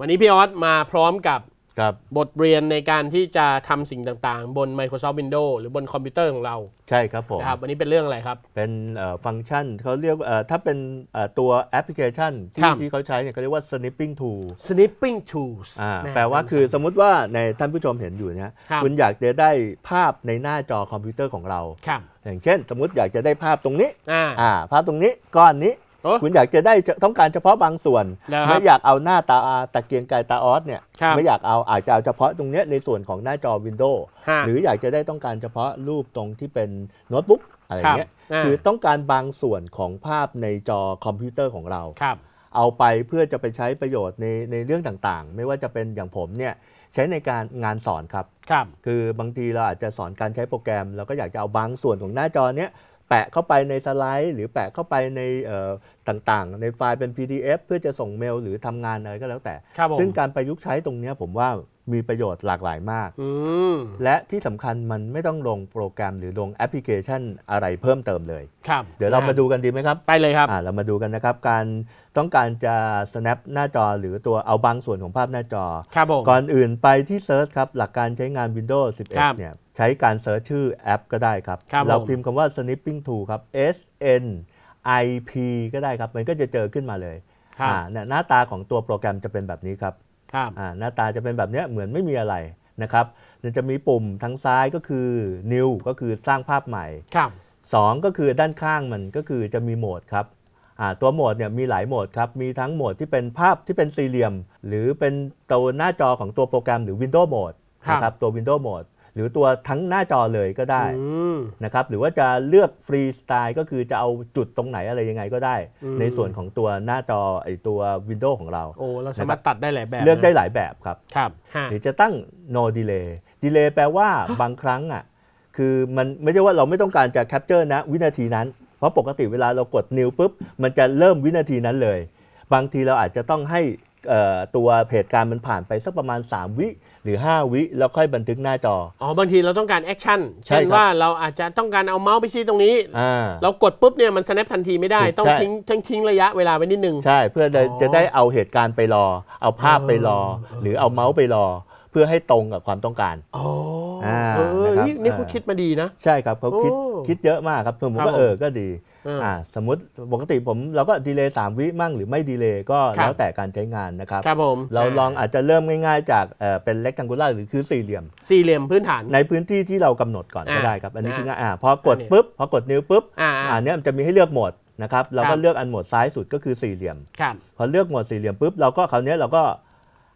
วันนี้พี่ออสมาพร้อมกับบบทเรียนในการที่จะทำสิ่งต่างๆ บน Microsoft Windows หรือบนคอมพิวเตอร์ของเราใช่ครับผมนะครับวันนี้เป็นเรื่องอะไรครับ เป็นฟังก์ชันเขาเรียกถ้าเป็นตัวแอปพลิเคชัน ที่ที่เขาใช้เนี่ยเขาเรียกว่า snipping tool snipping tools แปลว่าคือสมมติว่าในท่านผู้ชมเห็นอยู่เนี่ยคุณอยากจะได้ภาพในหน้าจอคอมพิวเตอร์ของเรา อย่างเช่น สมมติอยากจะได้ภาพตรงนี้ภาพตรงนี้ก้อนนี้คุณอยากจะได้ต้องการเฉพาะบางส่วนไม่อยากเอาหน้าตาตะเกียงกายตาออสเนี่ยไม่อยากเอาอาจจะเอาเฉพาะตรงเนี้ยในส่วนของหน้าจอวินโดว์หรืออยากจะได้ต้องการเฉพาะรูปตรงที่เป็นโน้ตบุ๊กอะไรเงี้ยคือต้องการบางส่วนของภาพในจอคอมพิวเตอร์ของเราเอาไปเพื่อจะไปใช้ประโยชน์ในในเรื่องต่างๆ ไม่ว่าจะเป็นอย่างผมเนี่ยใช้ในการงานสอนครับครับคือบางทีเราอาจจะสอนการใช้โปรแกรมเราก็อยากจะเอาบางส่วนของหน้าจอเนี้ยแปะเข้าไปในสไลด์ หรือแปะเข้าไปในต่างๆ ในไฟล์เป็น PDF เพื่อจะส่งเมลหรือทำงานอะไรก็แล้วแต่ ซึ่งการประยุกต์ใช้ตรงนี้ผมว่ามีประโยชน์หลากหลายมาก และที่สำคัญมันไม่ต้องลงโปรแกรมหรือลงแอปพลิเคชันอะไรเพิ่มเติมเลย ครับ เดี๋ยวเรามาดูกันดีไหมครับ ไปเลยครับ เรามาดูกันนะครับ การต้องการจะ snap หน้าจอหรือตัวเอาบางส่วนของภาพหน้าจอครับก่อนอื่นไปที่เซิร์ชครับ หลักการใช้งาน Windows 11 เนี่ย ใช้การเซิร์ชชื่อแอปก็ได้ครับรบเราพิมพ์คำว่า snipping tool ครับ S N I P ก็ได้ครับ มันก็จะเจอขึ้นมาเลย หน้าตาของตัวโปรแกรมจะเป็นแบบนี้ครับหน้าตาจะเป็นแบบนี้เหมือนไม่มีอะไรนะครับจะมีปุ่มทางซ้ายก็คือ new ก็คือสร้างภาพใหม่สองก็คือด้านข้างมันก็คือจะมีโหมดครับตัวโหมดเนี่ยมีหลายโหมดครับมีทั้งโหมดที่เป็นภาพที่เป็นสี่เหลี่ยม หรือเป็นตัวหน้าจอของตัวโปรแกรมหรือ Windows โหมดนะครับตัว Windows โหมดหรือตัวทั้งหน้าจอเลยก็ได้นะครับหรือว่าจะเลือกฟรีสไตล์ก็คือจะเอาจุดตรงไหนอะไรยังไงก็ได้ ในส่วนของตัวหน้าจอไอตัววินโดว์ของเราโอ้เราสามารถตัดได้หลายแบบ เลือกได้หลายแบบครับครับ หรือจะตั้ง no delay delay แปลว่าบางครั้งอ่ะคือมันไม่ใช่ว่าเราไม่ต้องการจะแคปเจอร์นะวินาทีนั้นเพราะปกติเวลาเรากดนิ้วปุ๊บ มันจะเริ่มวินาทีนั้นเลย บางทีเราอาจจะต้องให้ตัวเหตุการณ์มันผ่านไปสักประมาณ 3 วิ หรือ 5 วิ แล้วค่อยบันทึกหน้าจออ๋อบางทีเราต้องการแอคชั่นเช่นว่าเราอาจจะต้องการเอาเมาส์ไปชี้ตรงนี้เรากดปุ๊บเนี่ย มันสแนปทันทีไม่ได้ต้องทิ้งทั้งทิ้งระยะเวลาไว้นิดนึง ใช่เพื่อจะได้เอาเหตุการณ์ไปรอ เอาภาพไปรอ หรือเอาเมาส์ไปรอเพื่อให้ตรงกับความต้องการ อ๋ออ่าเออนนี่เขาคิดมาดีนะ ใช่ครับ เขาคิดคิดเยอะมากครับผมก็เออ ก็ดี อ่า สมมติปกติผมเราก็ดีเลย์สามวิมั่งหรือไม่ดีเลย์ก็แล้วแต่การใช้งานนะครับครับผมเราลองอาจจะเริ่มง่าย ๆ จากเออเป็นเล็กตังกูล่าหรือคือสี่เหลี่ยม สี่เหลี่ยมพื้นฐาน ในพื้นที่ ที่เรากำหนดก่อนก็ได้ครับ อันนี้คือง่ายอ่า พอกดปุ๊บ พอกดนิ้วปุ๊บ อ่าเนี้ยจะมีให้เลือกโหมดนะครับ เราก็เลือกอันโหมดซ้ายสุดก็คือสี่เหลี่ยม ครับ พอเลือกโหมดสี่เหลี่ยมปุ๊บเราก็คราวนี้เราก็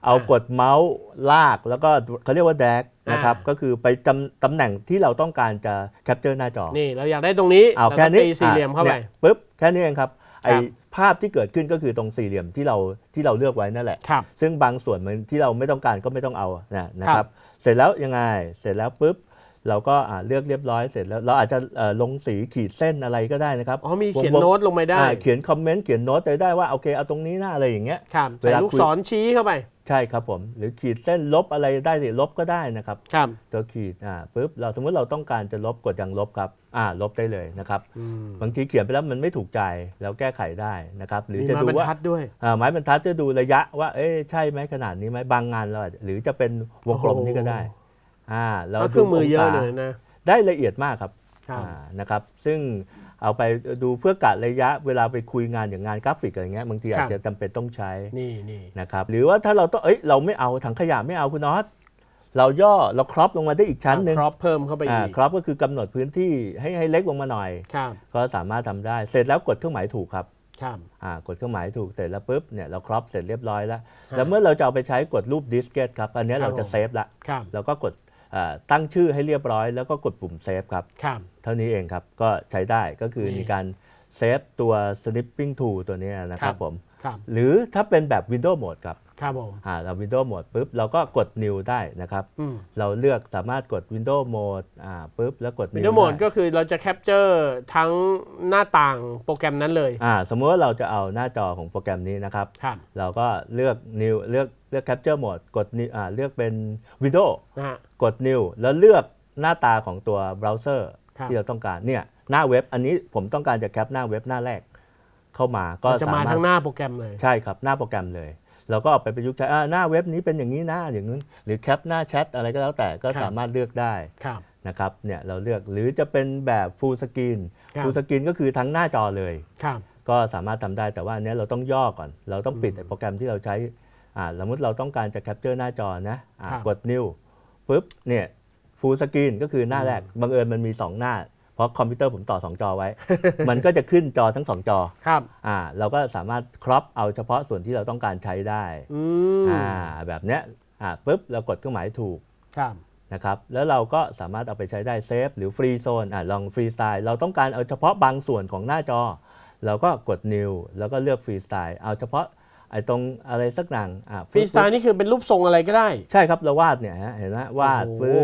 เอากดเมาส์ลากแล้วก็เขาเรียกว่าแดกนะครับก็คือไปตำตำแหน่งที่เราต้องการจะแคปเจอร์หน้าจอ นี่เราอยากได้ตรงนี้เอาแค่นี้สี่เหลี่ยมเข้าไปปุ๊บแค่นี้เองครับไอภาพที่เกิดขึ้นก็คือตรงสี่เหลี่ยมที่เราที่เราเลือกไว้นั่นแหละซึ่งบางส่วนที่เราไม่ต้องการก็ไม่ต้องเอานะนะครับเสร็จแล้วยังไงเสร็จแล้วปุ๊บเราก็เลือกเรียบร้อยเสร็จแล้วเราอาจจะลงสีขีดเส้นอะไรก็ได้นะครับอ๋อมีเขียนโน้ตลงไปได้เขียนคอมเมนต์เขียนโน้ตไปได้ว่าโอเคเอาตรงนี้หน้าอะไรอย่างเงี้ยครับใส่ลูกศรชี้เข้าไป ใช่ครับผมหรือขีดเส้นลบอะไรได้สิลบก็ได้นะครับครับตัวขีดอ่าปุ๊บเราสมมติเราต้องการจะลบกดยังลบครับอ่าลบได้เลยนะครับ บางทีเขียนไปแล้วมันไม่ถูกใจแล้วแก้ไขได้นะครับหรือจะดูว่าอ่าไม้บรรทัดจะดูระยะว่าเอ๊ะใช่ไหมขนาดนี้ไหมบางงานเราหรือจะเป็นวงกลมนี่ก็ได้อ่าเราก็เครื่องมือเยอะเลยนะ ได้ละเอียดมากครับนะครับ ซึ่งเอาไปดูเพื่อกะระยะเวลาไปคุยงานอย่างงานกราฟิกอะไรเงี้ยบางทีอาจจะจำเป็นต้องใช้นี่นี่นะครับหรือว่าถ้าเราต้องเอ้ยเราไม่เอาถังขยะไม่เอาคุณน็อต เราย่อ เราครอปลงมาได้อีกชั้นหนึ่งครอปเพิ่มเข้าไปอีกครอปก็คือกำหนดพื้นที่ให้ให้เล็กลงมาหน่อยก็สามารถทำได้เสร็จแล้วกดเครื่องหมายถูกครับครับกดเครื่องหมายถูกเสร็จแล้วปุ๊บเนี่ยเราครอปเสร็จเรียบร้อยแล้ว แล้วเมื่อเราจะเอาไปใช้กดรูปดิสเกตครับอันนี้เราจะเซฟละเราก็กดตั้งชื่อให้เรียบร้อยแล้วก็กดปุ่มเซฟครับเท่านี้เองครับก็ใช้ได้ก็คือมีการเซฟตัว snipping tool ตัวนี้นะครับผมรบหรือถ้าเป็นแบบ Windows Mode ครับครับผมอ่าเรา Windows โหมดปุ๊บ เราก็กด New ได้นะครับเราเลือกสามารถกด Windows โหมดอ่าปุ๊บแล้วกด New Windows โหมดก็คือเราจะแคปเจอร์ทั้งหน้าต่างโปรแกรมนั้นเลย อ่า สมมติว่าเราจะเอาหน้าจอของโปรแกรมนี้นะครับครับเราก็เลือก New เลือกเลือกแคปเจอร์โหมดกด New อ่าเลือกเป็น Windows นะฮะกด New แล้วเลือกหน้าตาของตัวเบราว์เซอร์ที่เราต้องการเนี่ยหน้าเว็บอันนี้ผมต้องการจะแคปหน้าเว็บหน้าแรกเข้ามาก็จะมาาทั้งหน้าโปรแกรมเลย ใช่ครับหน้าโปรแกรมเลยเราก็เอาไปประยุกต์ใช้หน้าเว็บนี้เป็นอย่างนี้หน้าอย่างนั้น หรือแคปหน้าแชทอะไรก็แล้วแต่ ก็สามารถเลือกได้นะครับ เนี่ยเราเลือก หรือจะเป็นแบบฟูลสกรีน ฟูลสกรีนก็คือทั้งหน้าจอเลย ก็สามารถทำได้แต่ว่าอันนี้เราต้องย่อก่อน เราต้องปิดโปรแกรมที่เราใช้ อ่า สมมติ เราต้องการจะแคปเจอร์หน้าจอนะะกดนิ้วปุ๊บ เนี่ยฟูลสกรีนก็คือหน้าแรกบังเอิญมันมี 2 หน้าเพราะคอมพิวเตอร์ผมต่อ 2 จอไว้ มันก็จะขึ้นจอทั้ง 2 จอ ครับอ่าเราก็สามารถครอปเอาเฉพาะส่วนที่เราต้องการใช้ได้อ่าแบบเนี้ยอ่าปุ๊บเรากดเครื่องหมายถูกครับนะครับ แล้วเราก็สามารถเอาไปใช้ได้เซฟหรือฟรีโซนอ่ลองฟรีสไตล์เราต้องการเอาเฉพาะบางส่วนของหน้าจอ เราก็กดนิวแล้วก็เลือกฟรีสไตล์เอาเฉพาะไอ้ตรงอะไรสักหนังฟรีสไตล์นี่คือเป็นรูปทรงอะไรก็ได้ใช่ครับเราวาดเนี่ยเห็นไหมวาดปึ๊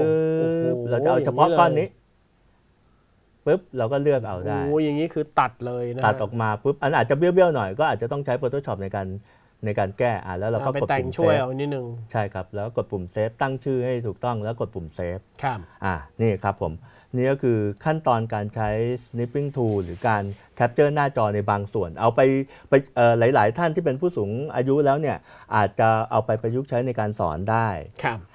บเราจะเอาเฉพาะก้อนนี้ปุ๊บเราก็เลือกเอาได้โอ้อย่างนี้คือตัดเลยนะ ตัดออกมาปุ๊บ อันอาจจะเบี้ยวๆหน่อย ก็อาจจะต้องใช้ Photoshop ในการในการแก้อ่าแล้วเราก็กดปุ่มเซฟช่วยเอานิดนึงใช่ครับ แล้วกดปุ่มเซฟ ตั้งชื่อให้ถูกต้องแล้วกดปุ่มเซฟ ครับ อ่า นี่ครับผมนี่ก็คือขั้นตอนการใช้ snipping tool หรือการแคปเจอร์หน้าจอในบางส่วน เอาไปไป หลาย ๆท่านที่เป็นผู้สูงอายุแล้วเนี่ยอาจจะเอาไปประยุกต์ใช้ในการสอนได้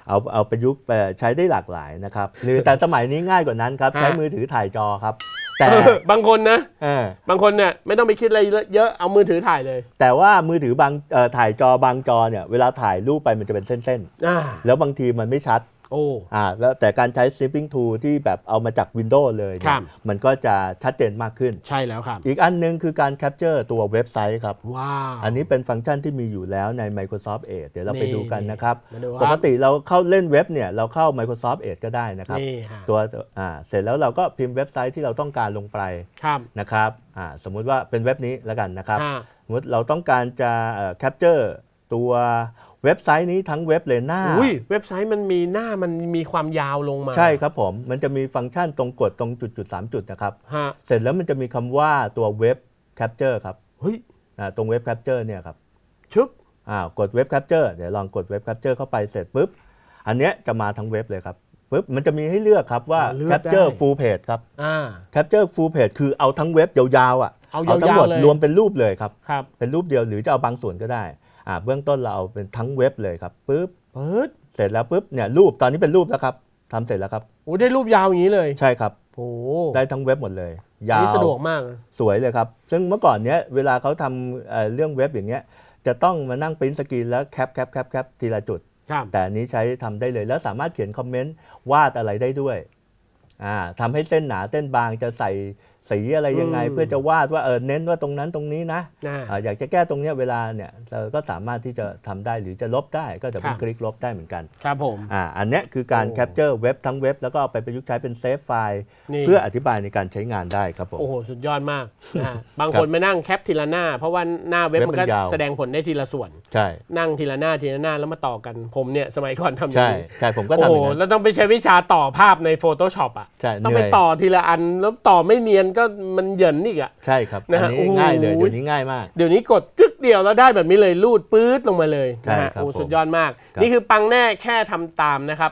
เอาเอาประยุกต์ใช้ได้หลากหลายนะครับ หรือแต่สมัยนี้ง่ายกว่านั้นครับใช้มือถือถ่ายจอครับ แต่บางคนนะบางคนเนี่ยไม่ต้องไปคิดอะไรเยอะ เอามือถือถ่ายเลย แต่ว่ามือถือบางถ่ายจอบางจอเนี่ยเวลาถ่ายรูปไปมันจะเป็นเส้น ๆ แล้วบางทีมันไม่ชัดโอ้อ่าแล้วแต่การใช้ Snipping Tool ที่แบบเอามาจาก Windows เลยเนี่ครัยบมันก็จะชัดเจนมากขึ้น ใช่แล้วครับ อีกอันหนึงคือการแคปเจอร์ตัวเว็บไซต์ครับ ว้าว อันนี้เป็นฟังก์ชันที่มีอยู่แล้วใน Microsoft Edge เดี๋ยวเราไปดูกันนะครับ ปกติเราเข้าเล่นเว็บเนี่ย เราเข้า Microsoft Edge ก็ได้นะครับ ตัวอ่าเสร็จแล้วเราก็พิมพ์เว็บไซต์ที่เราต้องการลงไปครับนะครับอ่าสมมุติว่าเป็นเว็บนี้แล้วกันนะครับสมมติเราต้องการจะแคปเจอร์ตัวเว็บไซต์นี้ทั้งเว็บเลยหน้าอุ้ยเว็บไซต์มันมีหน้ามันมีความยาวลงมา ใช่ครับผมมันจะมีฟังก์ชันตรงกดตรงจุดจุดสามจุดนะครับเสร็จแล้วมันจะมีคำว่าตัวเว็บแคปเจอร์ครับเฮ้ยตรงเว็บแคปเจอร์เนี่ยครับชึบอ่ากดเว็บแคปเจอร์เดี๋ยวลองกดเว็บแคปเจอร์เข้าไปเสร็จปุ๊บ อันเนี้ยจะมาทั้งเว็บเลยครับปุ๊บมันจะมีให้เลือกครับว่าแคปเจอร์ฟูลเพจครับแคปเจอร์ฟูลเพจคือเอาทั้งเว็บยาวๆอ่ะเอาทั้งหมดรวมเป็นรูปเลยครับเป็นรูปเดียวหรือจะเอาบางส่วนก็ได้เบื้องต้นเราเอาเป็นทั้งเว็บเลยครับปึ๊บปึ๊บเสร็จแล้วปึ๊บเนี่ย รูปตอนนี้เป็นรูปแล้วครับทำเสร็จแล้วครับโอ้ได้รูปยาวอย่างนี้เลยใช่ครับโอ้ได้ทั้งเว็บหมดเลยยาวสะดวกมากสวยเลยครับ ซึ่งเมื่อก่อนเนี้ยเวลาเขาทำเรื่องเว็บอย่างเงี้ยจะต้องมานั่งปริ้นสกรีนแล้วแคปแคปแคปแคปทีละจุดแต่อันนี้ใช้ทำได้เลยแล้วสามารถเขียนคอมเมนต์วาดอะไรได้ด้วยทำให้เส้นหนาเส้นบางจะใส่สีอะไรยังไงเพื่อจะวาดว่าเออเน้นว่าตรงนั้นตรงนี้นะอยากจะแก้ตรงเนี้ยเวลาเนี่ย เราก็สามารถที่จะทำได้หรือจะลบได้ก็จะเป็นคลิกลบได้เหมือนกัน ครับผมออันนี้คือการแคปเจอร์เว็บทั้งเว็บแล้วก็ไปประยุกต์ใช้เป็นเซฟไฟล์เพื่ออธิบายในการใช้งานได้ครับผม โอ้โห สุดยอดมาก บางคนมานั่งแคปทีละหน้า เพราะว่าหน้าเว็บมันก็แสดงผลได้ทีละส่วนใช่นั่งทีละหน้าทีละหน้าแล้วมาต่อกันผมเนี่ยสมัยก่อนทำอย่างนี้ใช่ผมก็ทำอย่างนี้แล้วต้องไปใช้วิชาต่อภาพใน Photoshop อ่ะใช่ต้องไปต่อทีละอันแล้วต่อไม่เนียนก็มันเยินนีกอ่ะ ใช่ครับนะอันฮะนี้ง่ายเลยเดี๋ยวนี้ง่ายมาก เดี๋ยวนี้กดจึ๊กเดียวแล้วได้แบบนี้เลยลูดปื๊ดลงมาเลย ใช่นะฮะครับโอ้สุดยอดมาก นี่คือปังแน่แค่ทำตามนะครับ